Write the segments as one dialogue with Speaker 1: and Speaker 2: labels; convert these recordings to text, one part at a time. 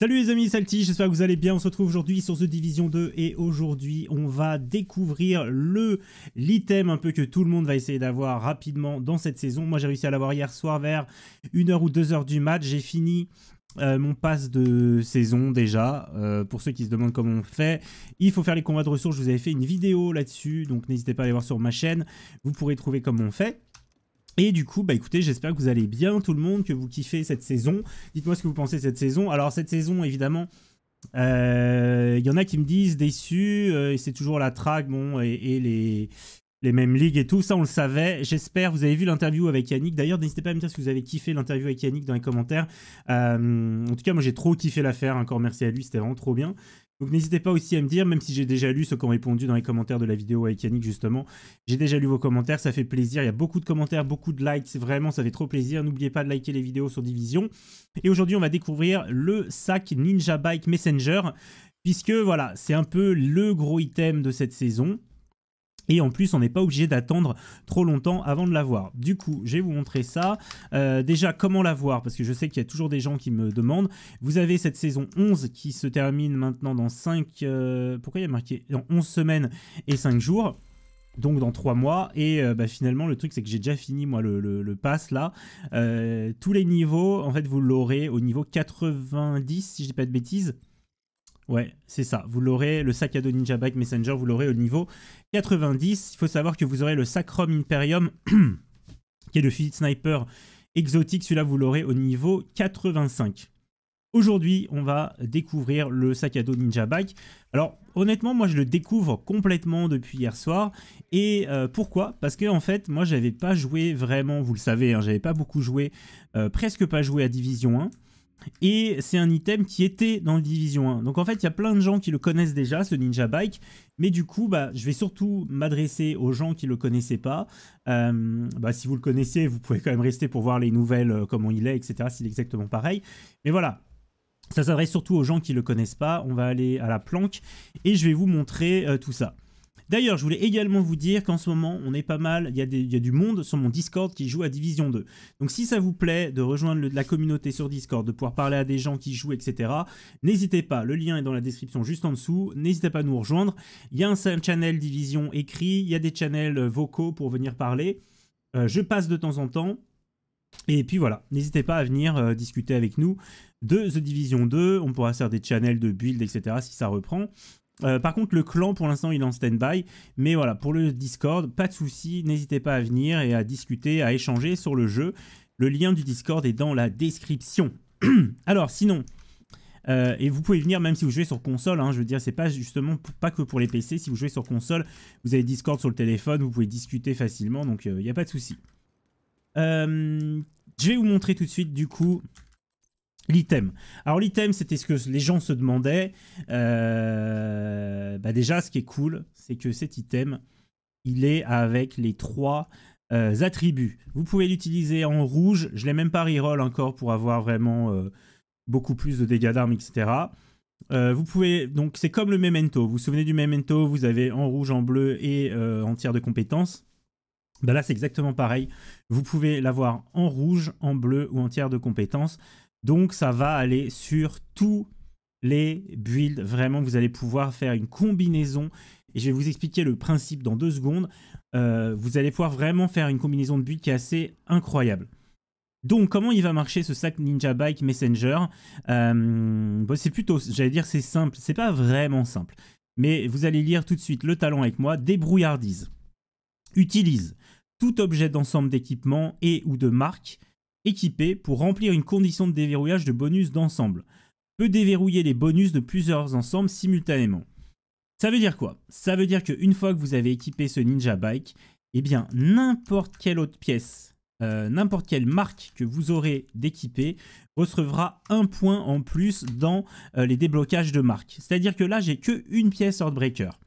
Speaker 1: Salut les amis, Salty, j'espère que vous allez bien. On se retrouve aujourd'hui sur The Division 2 et aujourd'hui on va découvrir le l'item un peu que tout le monde va essayer d'avoir rapidement dans cette saison. Moi j'ai réussi à l'avoir hier soir vers 1h ou 2h du match. J'ai fini euh, mon pass de saison déjà. Euh, pour ceux qui se demandent comment on fait, il faut faire les combats de ressources. Je vous avais fait une vidéo là-dessus, donc n'hésitez pas à aller voir sur ma chaîne. Vous pourrez trouver comment on fait. Et du coup, bah écoutez, j'espère que vous allez bien tout le monde, que vous kiffez cette saison. Dites-moi ce que vous pensez de cette saison. Alors cette saison, évidemment, euh, il y en a qui me disent déçus. Euh, c'est toujours la track, bon, et, les, les mêmes ligues et tout, ça on le savait. J'espère, que vous avez vu l'interview avec Yannick. D'ailleurs, n'hésitez pas à me dire si vous avez kiffé l'interview avec Yannick dans les commentaires. Euh, en tout cas, moi j'ai trop kiffé l'affaire, encore merci à lui, c'était vraiment trop bien. Donc n'hésitez pas aussi à me dire, même si j'ai déjà lu ce qui ont répondu dans les commentaires de la vidéo avec Yannick justement, j'ai déjà lu vos commentaires, ça fait plaisir, il y a beaucoup de commentaires, beaucoup de likes, vraiment ça fait trop plaisir, n'oubliez pas de liker les vidéos sur Division. Et aujourd'hui on va découvrir le sac Ninja Bike Messenger, puisque voilà, c'est un peu le gros item de cette saison, et en plus, on n'est pas obligé d'attendre trop longtemps avant de voir. Du coup, je vais vous montrer ça. Euh, déjà, comment la voir Parce que je sais qu'il y a toujours des gens qui me demandent. Vous avez cette saison 11 qui se termine maintenant dans 5... Euh, pourquoi il y a marqué Dans 11 semaines et 5 jours donc dans 3 mois. Et euh, bah, finalement, le truc, c'est que j'ai déjà fini, moi, le, le, pass là. tous les niveaux, en fait, vous l'aurez au niveau 90, si je dis pas de bêtises. Ouais, c'est ça. Vous l'aurez, le sac à dos Ninja Bike Messenger, vous l'aurez au niveau 90. Il faut savoir que vous aurez le Sacrum Imperium, qui est le fusil sniper exotique. Celui-là, vous l'aurez au niveau 85. Aujourd'hui, on va découvrir le sac à dos Ninja Bike. Alors, honnêtement, moi, je le découvre complètement depuis hier soir. Et euh, pourquoi Parce que, en fait, moi, j'avais pas joué vraiment, vous le savez, hein, j'avais pas beaucoup joué, euh, presque pas joué à Division 1. Et c'est un item qui était dans le Division 1. Donc en fait, il y a plein de gens qui le connaissent déjà, ce Ninja Bike. Mais du coup, bah, je vais surtout m'adresser aux gens qui ne le connaissaient pas. Euh, bah, si vous le connaissez, vous pouvez quand même rester pour voir les nouvelles, euh, comment il est, etc. S'il est exactement pareil. Mais voilà, ça s'adresse surtout aux gens qui ne le connaissent pas. On va aller à la planque et je vais vous montrer euh, tout ça. D'ailleurs, je voulais également vous dire qu'en ce moment, on est pas mal, il y, a du monde sur mon Discord qui joue à Division 2. Donc si ça vous plaît de rejoindre la communauté sur Discord, de pouvoir parler à des gens qui jouent, etc., n'hésitez pas, le lien est dans la description juste en dessous, n'hésitez pas à nous rejoindre. Il y a un, channel Division écrit, il y a des channels euh, vocaux pour venir parler. Euh, je passe de temps en temps. Et puis voilà, n'hésitez pas à venir euh, discuter avec nous de The Division 2. On pourra faire des channels de build, etc. si ça reprend. Euh, par contre, le clan, pour l'instant, il est en stand-by. Mais voilà, pour le Discord, pas de souci, n'hésitez pas à venir et à discuter, à échanger sur le jeu. Le lien du Discord est dans la description. Alors, sinon, euh, et vous pouvez venir même si vous jouez sur console. Hein, je veux dire, c'est pas justement pas que pour les PC. Si vous jouez sur console, vous avez Discord sur le téléphone, vous pouvez discuter facilement, donc il euh, n'y a pas de souci. je vais vous montrer tout de suite du coup L'item. Alors l'item, c'était ce que les gens se demandaient. Euh, bah, déjà, ce qui est cool, c'est que cet item, il est avec les trois euh, attributs. Vous pouvez l'utiliser en rouge. Je l'ai même pas reroll encore pour avoir vraiment euh, beaucoup plus de dégâts d'armes, etc. vous pouvez donc c'est comme le memento. Vous vous souvenez du memento Vous avez en rouge, en bleu et en tiers de compétences. Bah, là, c'est exactement pareil. Vous pouvez l'avoir en rouge, en bleu ou en tiers de compétences. Donc ça va aller sur tous les builds. Vraiment, vous allez pouvoir faire une combinaison. Et je vais vous expliquer le principe dans deux secondes. Euh, vous allez pouvoir vraiment faire une combinaison de builds qui est assez incroyable. Donc, comment il va marcher ce sac Ninja Bike Messenger euh, C'est plutôt, j'allais dire, c'est simple. C'est pas vraiment simple. Mais vous allez lire tout de suite le talent avec moi. Débrouillardise. Utilise tout objet d'ensemble d'équipement et ou de marque Équipé pour remplir une condition de déverrouillage de bonus d'ensemble, peut déverrouiller les bonus de plusieurs ensembles simultanément. Ça veut dire quoi Ça veut dire qu'une fois que vous avez équipé ce Ninja Bike, eh bien n'importe quelle autre pièce, euh, n'importe quelle marque que vous aurez d'équiper recevra un point en plus dans euh, les déblocages de marque. C'est-à-dire que là, j'ai qu'une une pièce Heartbreaker.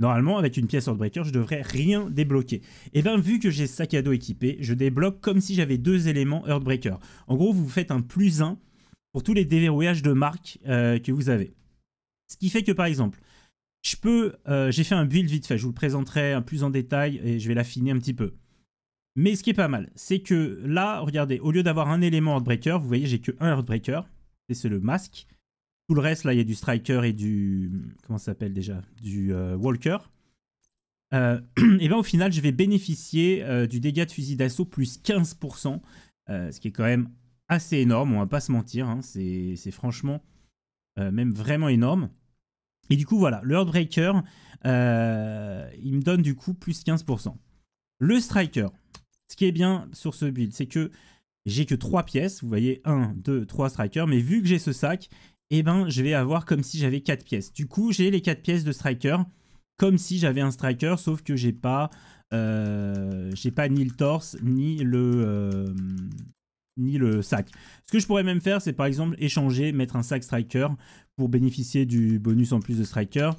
Speaker 1: Normalement, avec une pièce Heartbreaker, je devrais rien débloquer. Et eh bien, vu que j'ai sac à dos équipé, je débloque comme si j'avais deux éléments Heartbreaker. En gros, vous faites un plus 1 pour tous les déverrouillages de marque euh, que vous avez. Ce qui fait que, par exemple, je peux, euh, j'ai fait un build vite fait, je vous le présenterai un plus en détail et je vais l'affiner un petit peu. Mais ce qui est pas mal, c'est que là, regardez, au lieu d'avoir un élément Heartbreaker, vous voyez, j'ai que un Heartbreaker, et c'est le masque. Tout le reste, là, il y a du striker et du. Comment ça s'appelle déjà Du euh, walker. Euh, et bien au final, je vais bénéficier euh, du dégât de fusil d'assaut plus 15%, ce qui est quand même assez énorme, on va pas se mentir. Hein, c'est franchement même vraiment énorme. Et du coup, voilà, le Heartbreaker, il me donne du coup plus 15%. Le Striker, ce qui est bien sur ce build, c'est que j'ai que 3 pièces. Vous voyez, 1, 2, 3 striker. Mais vu que j'ai ce sac, eh ben, je vais avoir comme si j'avais 4 pièces. Du coup, j'ai les 4 pièces de striker, comme si j'avais un striker, sauf que j'ai pas, euh, pas ni le torse, ni le, euh, ni le sac. Ce que je pourrais même faire, c'est par exemple échanger, mettre un sac striker pour bénéficier du bonus en plus de striker.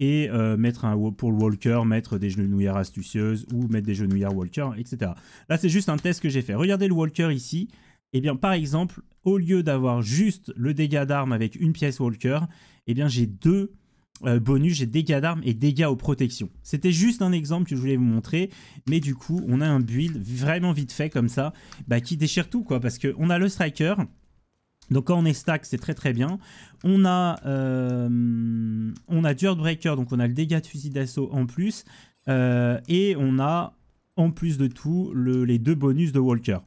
Speaker 1: Et euh, mettre un, pour le walker, mettre des genouillères astucieuses ou mettre des genouillères walker, etc. Là, c'est juste un test que j'ai fait. Regardez le walker ici eh bien, par exemple, au lieu d'avoir juste le dégât d'armes avec une pièce Walker, eh bien, j'ai deux euh, bonus, j'ai dégâts d'armes et dégâts aux protections. C'était juste un exemple que je voulais vous montrer, mais du coup, on a un build vraiment vite fait comme ça, bah, qui déchire tout, quoi, parce qu'on a le striker, donc quand on est stack, c'est très très bien. On a, euh, on a du donc on a le dégât de fusil d'assaut en plus, euh, et on a en plus de tout les deux bonus de Walker.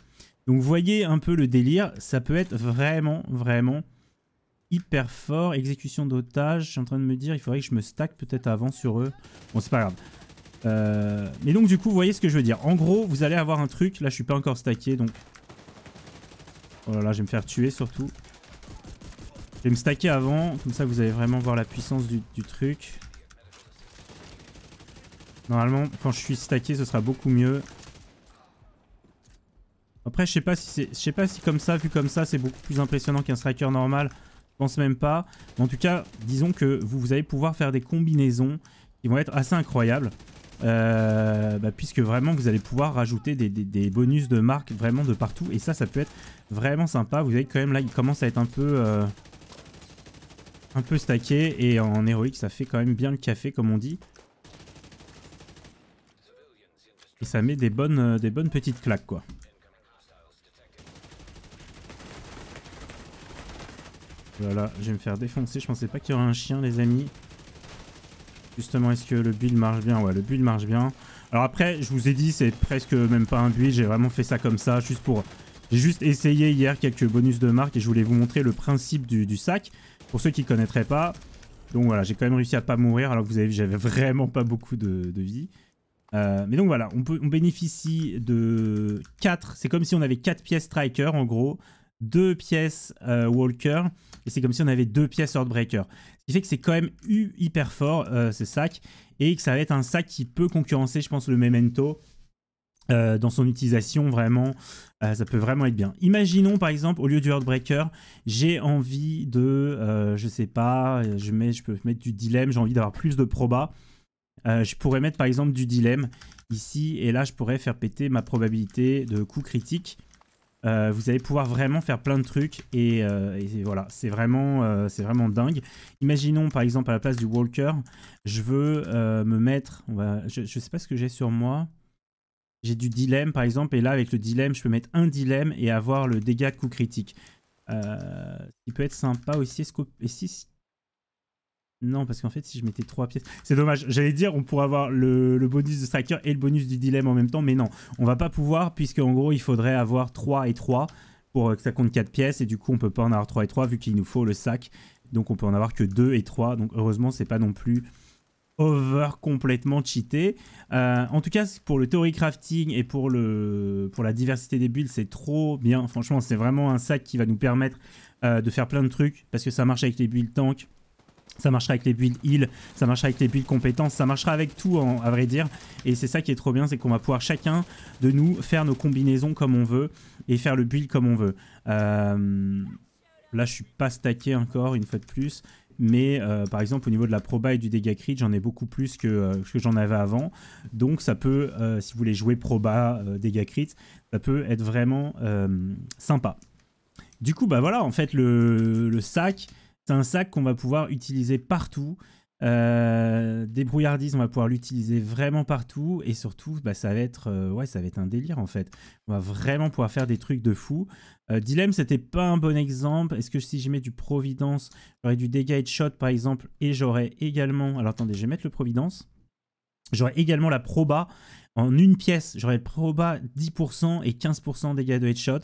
Speaker 1: Donc voyez un peu le délire, ça peut être vraiment, vraiment hyper fort. Exécution d'otage, je suis en train de me dire, il faudrait que je me stack peut-être avant sur eux. Bon, c'est pas grave. Euh, mais donc du coup, vous voyez ce que je veux dire. En gros, vous allez avoir un truc, là je suis pas encore stacké, donc... Oh là là, je vais me faire tuer surtout. Je vais me stacker avant, comme ça vous allez vraiment voir la puissance du, du truc. Normalement, quand je suis stacké, ce sera beaucoup mieux. Après, je sais pas si sais pas si comme ça, vu comme ça, c'est beaucoup plus impressionnant qu'un striker normal. Je pense même pas. Mais en tout cas, disons que vous, vous allez pouvoir faire des combinaisons qui vont être assez incroyables. Euh, bah, puisque vraiment vous allez pouvoir rajouter des, bonus de marque vraiment de partout et ça ça peut être vraiment sympa vous avez quand même là il commence à être un peu euh, un peu stacké et en héroïque ça fait quand même bien le café comme on dit et ça met des bonnes, euh, des bonnes petites claques quoi Voilà, oh je vais me faire défoncer. Je pensais pas qu'il y aurait un chien, les amis. Justement, est-ce que le build marche bien Ouais, le build marche bien. Alors après, je vous ai dit, c'est presque même pas un build. J'ai vraiment fait ça comme ça, juste pour... J'ai juste essayé hier quelques bonus de marque et je voulais vous montrer le principe du, sac. Pour ceux qui ne connaîtraient pas. Donc voilà, j'ai quand même réussi à pas mourir alors que vous avez vu, j'avais vraiment pas beaucoup de, vie. Euh, mais donc voilà, on, on bénéficie de 4... C'est comme si on avait 4 pièces striker en gros deux pièces euh, Walker, et c'est comme si on avait deux pièces Heartbreaker. Ce qui fait que c'est quand même hyper fort euh, ce sac, et que ça va être un sac qui peut concurrencer, je pense, le Memento. Euh, dans son utilisation, vraiment, ça peut vraiment être bien. Imaginons par exemple, au lieu du Heartbreaker, j'ai envie de, je sais pas, je, mets, je peux mettre du dilemme, j'ai envie d'avoir plus de proba. je pourrais mettre par exemple du dilemme ici, et là je pourrais faire péter ma probabilité de coup critique. Euh, vous allez pouvoir vraiment faire plein de trucs et, euh, voilà, c'est vraiment, euh, c'est vraiment dingue. Imaginons par exemple à la place du Walker, je veux me mettre, je, ne sais pas ce que j'ai sur moi. J'ai du dilemme par exemple et là avec le dilemme, je peux mettre un dilemme et avoir le dégât coup critique. il peut être sympa aussi. Non, parce qu'en fait, si je mettais trois pièces. C'est dommage. J'allais dire, on pourrait avoir le, bonus de Striker et le bonus du dilemme en même temps, mais non. On va pas pouvoir, puisque en gros, il faudrait avoir 3 et 3 pour euh, que ça compte 4 pièces, et du coup, on peut pas en avoir 3 et 3 vu qu'il nous faut le sac. Donc, on peut en avoir que 2 et 3. Donc, heureusement, c'est pas non plus over complètement cheaté. Euh, en tout cas, pour le theory crafting et pour, le, pour la diversité des builds, c'est trop bien. Franchement, c'est vraiment un sac qui va nous permettre euh, de faire plein de trucs parce que ça marche avec les builds tank, ça marchera avec les builds heal, ça marchera avec les builds compétences, ça marchera avec tout à vrai dire. Et c'est ça qui est trop bien, c'est qu'on va pouvoir chacun de nous faire nos combinaisons comme on veut et faire le build comme on veut. Euh, là je suis pas stacké encore une fois de plus. Mais euh, par exemple au niveau de la proba et du dégâts crit j'en ai beaucoup plus que, ce euh, que j'en avais avant. Donc ça peut, si vous voulez jouer proba, dégâts crit, ça peut être vraiment sympa. Du coup bah voilà en fait le sac c'est un sac qu'on va pouvoir utiliser partout. Euh, débrouillardise, on va pouvoir l'utiliser vraiment partout et surtout, bah, ça va être euh, ouais, ça va être un délire en fait. On va vraiment pouvoir faire des trucs de fou. Euh, Dilemme, c'était pas un bon exemple. Est-ce que si je mets du Providence, j'aurais du dégât de shot par exemple et j'aurais également. Alors attendez, je vais mettre le Providence. J'aurais également la proba en une pièce. J'aurais proba 10% et 15% dégâts de headshot.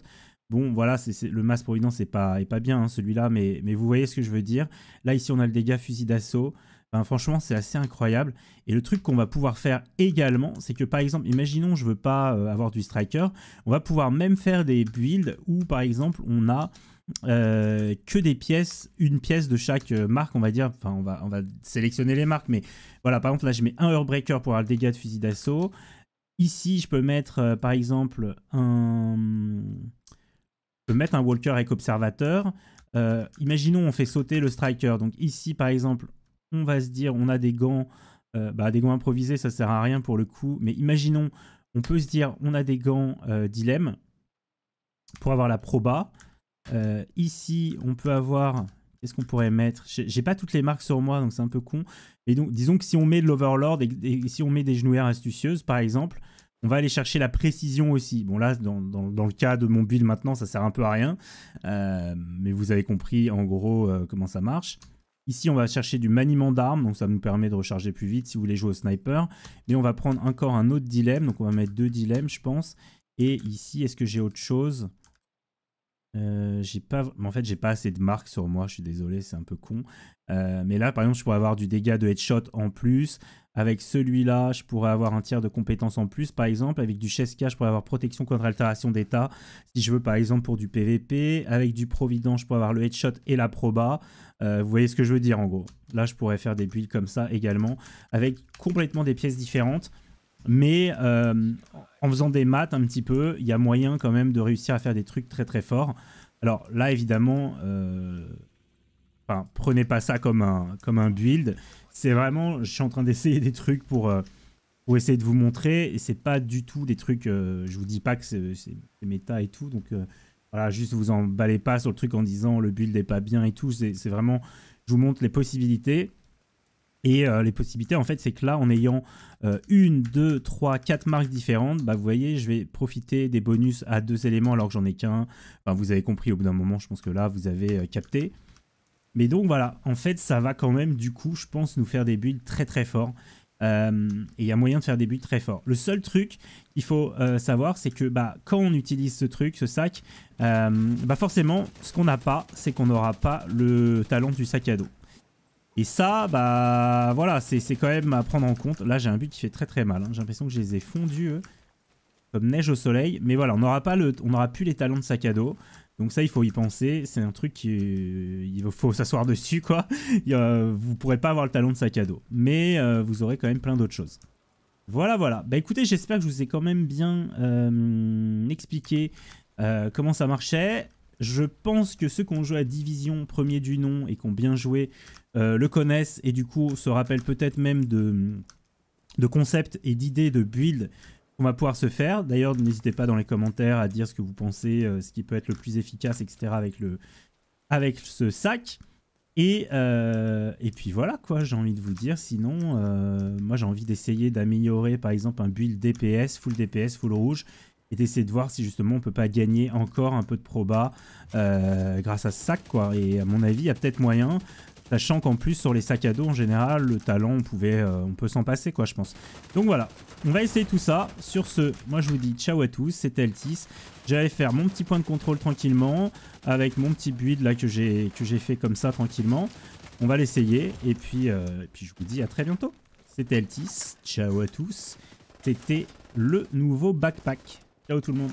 Speaker 1: Bon, voilà, le masque provident, c'est pas, est pas bien hein, celui-là, mais, vous voyez ce que je veux dire. Là, ici, on a le dégât fusil d'assaut. Ben, franchement, c'est assez incroyable. Et le truc qu'on va pouvoir faire également, c'est que par exemple, imaginons je veux pas euh, avoir du striker, on va pouvoir même faire des builds où par exemple on a euh, que des pièces, une pièce de chaque euh, marque, on va dire. Enfin, on va, on va sélectionner les marques, mais voilà, par exemple là je mets un breaker pour avoir le dégât de fusil d'assaut. Ici, je peux mettre par exemple un peut mettre un walker avec observateur. Euh, imaginons, on fait sauter le striker. Donc ici, par exemple, on va se dire, on a des gants, euh, bah, des gants improvisés, ça sert à rien pour le coup. Mais imaginons, on peut se dire, on a des gants euh, dilemme pour avoir la proba. ici, on peut avoir Qu'est-ce qu'on pourrait mettre J'ai pas toutes les marques sur moi, donc c'est un peu con. Et donc, disons que si on met de l'Overlord et, si on met des genouillères astucieuses, par exemple, on va aller chercher la précision aussi. Bon là, dans, le cas de mon build maintenant, ça sert un peu à rien, euh, mais vous avez compris en gros euh, comment ça marche. Ici, on va chercher du maniement d'armes, donc ça nous permet de recharger plus vite si vous voulez jouer au sniper. Mais on va prendre encore un autre dilemme, donc on va mettre deux dilemmes, je pense. Et ici, est-ce que j'ai autre chose euh, j'ai pas, en fait, j'ai pas assez de marques sur moi. Je suis désolé, c'est un peu con. Euh, mais là, par exemple, je pourrais avoir du dégât de headshot en plus. Avec celui-là, je pourrais avoir un tiers de compétences en plus, par exemple. Avec du Cheska, je pourrais avoir protection contre altération d'état. Si je veux, par exemple, pour du PVP. Avec du Provident, je pourrais avoir le headshot et la proba. Euh, vous voyez ce que je veux dire, en gros. Là, je pourrais faire des builds comme ça également. Avec complètement des pièces différentes. Mais euh, en faisant des maths un petit peu, il y a moyen quand même de réussir à faire des trucs très très forts. Alors là, évidemment, euh, prenez pas ça comme un, comme un build. C'est vraiment, je suis en train d'essayer des trucs pour, euh, pour essayer de vous montrer. Et c'est pas du tout des trucs, je vous dis pas que c'est méta et tout. Donc voilà, juste vous emballez pas sur le truc en disant le build est pas bien et tout. C'est vraiment, je vous montre les possibilités. Et euh, les possibilités, en fait, c'est que là, en ayant euh, une, deux, trois, quatre marques différentes, bah, vous voyez, je vais profiter des bonus à deux éléments alors que j'en ai qu'un. vous avez compris, au bout d'un moment, je pense que là, vous avez euh, capté. Mais donc, voilà, en fait, ça va quand même, du coup, je pense, nous faire des builds très, très forts. et il y a moyen de faire des builds très forts. Le seul truc qu'il faut savoir, c'est que bah, quand on utilise ce truc, ce sac, bah forcément, ce qu'on n'a pas, c'est qu'on n'aura pas le talent du sac à dos. Et ça, bah voilà, c'est quand même à prendre en compte. Là, j'ai un but qui fait très très mal. Hein. J'ai l'impression que je les ai fondus, eux, comme neige au soleil. Mais voilà, on n'aura pas le, on aura plus les talons de sac à dos. Donc ça, il faut y penser. C'est un truc qui, euh, il faut s'asseoir dessus, quoi. vous pourrez pas avoir le talon de sac à dos, mais euh, vous aurez quand même plein d'autres choses. Voilà, voilà. Bah écoutez, j'espère que je vous ai quand même bien euh, expliqué comment ça marchait. Je pense que ceux qui ont joué à Division, premier du nom, et qui ont bien joué, euh, le connaissent et du coup se rappellent peut-être même de, de concepts et d'idées de build qu'on va pouvoir se faire. D'ailleurs, n'hésitez pas dans les commentaires à dire ce que vous pensez, euh, ce qui peut être le plus efficace, etc. avec, le, avec ce sac. Euh, et, puis voilà quoi, j'ai envie de vous dire. Sinon, moi j'ai envie d'essayer d'améliorer par exemple un build DPS, full DPS, full rouge et d'essayer de voir si justement on peut pas gagner encore un peu de proba grâce à ce sac quoi et à mon avis il y a peut-être moyen Sachant qu'en plus, sur les sacs à dos, en général, le talent, on, pouvait, euh, on peut s'en passer, quoi, je pense. Donc voilà, on va essayer tout ça. Sur ce, moi, je vous dis ciao à tous, c'était Altis. J'allais faire mon petit point de contrôle tranquillement, avec mon petit build, là, que j'ai fait comme ça, tranquillement. On va l'essayer, et puis, euh, puis je vous dis à très bientôt. C'était Altis, ciao à tous. C'était le nouveau backpack. Ciao tout le monde.